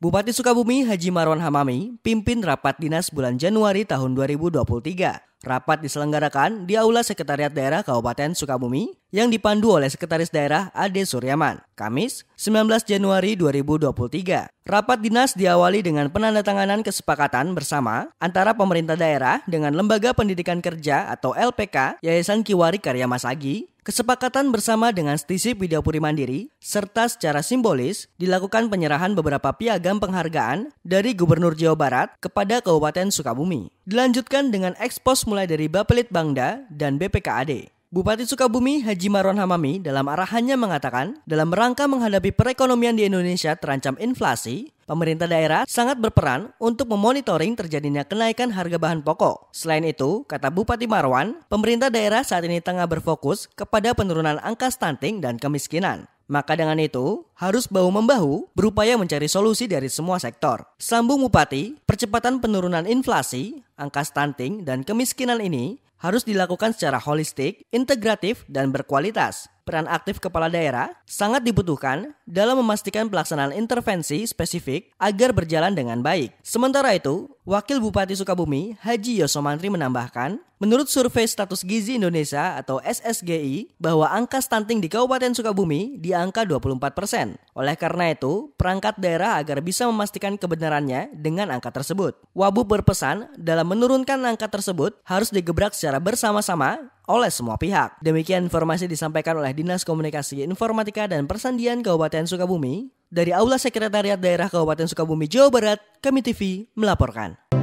Bupati Sukabumi Haji Marwan Hamami pimpin rapat dinas bulan Januari tahun 2023. Rapat diselenggarakan di Aula Sekretariat Daerah Kabupaten Sukabumi yang dipandu oleh Sekretaris Daerah Ade Suryaman, Kamis 19 Januari 2023. Rapat dinas diawali dengan penandatanganan kesepakatan bersama antara pemerintah daerah dengan Lembaga Pendidikan Kerja atau LPK Yayasan Kiwari Karya Masagi Kesepakatan bersama dengan Stisip Widapuri Mandiri serta secara simbolis dilakukan penyerahan beberapa piagam penghargaan dari Gubernur Jawa Barat kepada Kabupaten Sukabumi. Dilanjutkan dengan ekspos mulai dari Bapelit Bangda dan BPKAD. Bupati Sukabumi Haji Maron Hamami dalam arahannya mengatakan, dalam rangka menghadapi perekonomian di Indonesia terancam inflasi, pemerintah daerah sangat berperan untuk memonitoring terjadinya kenaikan harga bahan pokok. Selain itu, kata Bupati Marwan, pemerintah daerah saat ini tengah berfokus kepada penurunan angka stunting dan kemiskinan. Maka dengan itu, harus bahu-membahu berupaya mencari solusi dari semua sektor. Sambung Bupati, percepatan penurunan inflasi, angka stunting, dan kemiskinan ini harus dilakukan secara holistik, integratif, dan berkualitas. Peran aktif kepala daerah sangat dibutuhkan dalam memastikan pelaksanaan intervensi spesifik agar berjalan dengan baik. Sementara itu, Wakil Bupati Sukabumi, Haji Yosomantri menambahkan, Menurut survei status gizi Indonesia atau SSGI, bahwa angka stunting di Kabupaten Sukabumi di angka 24 persen. Oleh karena itu, perangkat daerah agar bisa memastikan kebenarannya dengan angka tersebut. Wabu berpesan dalam menurunkan angka tersebut harus digebrak secara bersama-sama oleh semua pihak. Demikian informasi disampaikan oleh Dinas Komunikasi Informatika dan Persandian Kabupaten Sukabumi dari Aula Sekretariat Daerah Kabupaten Sukabumi, Jawa Barat, Kami TV melaporkan.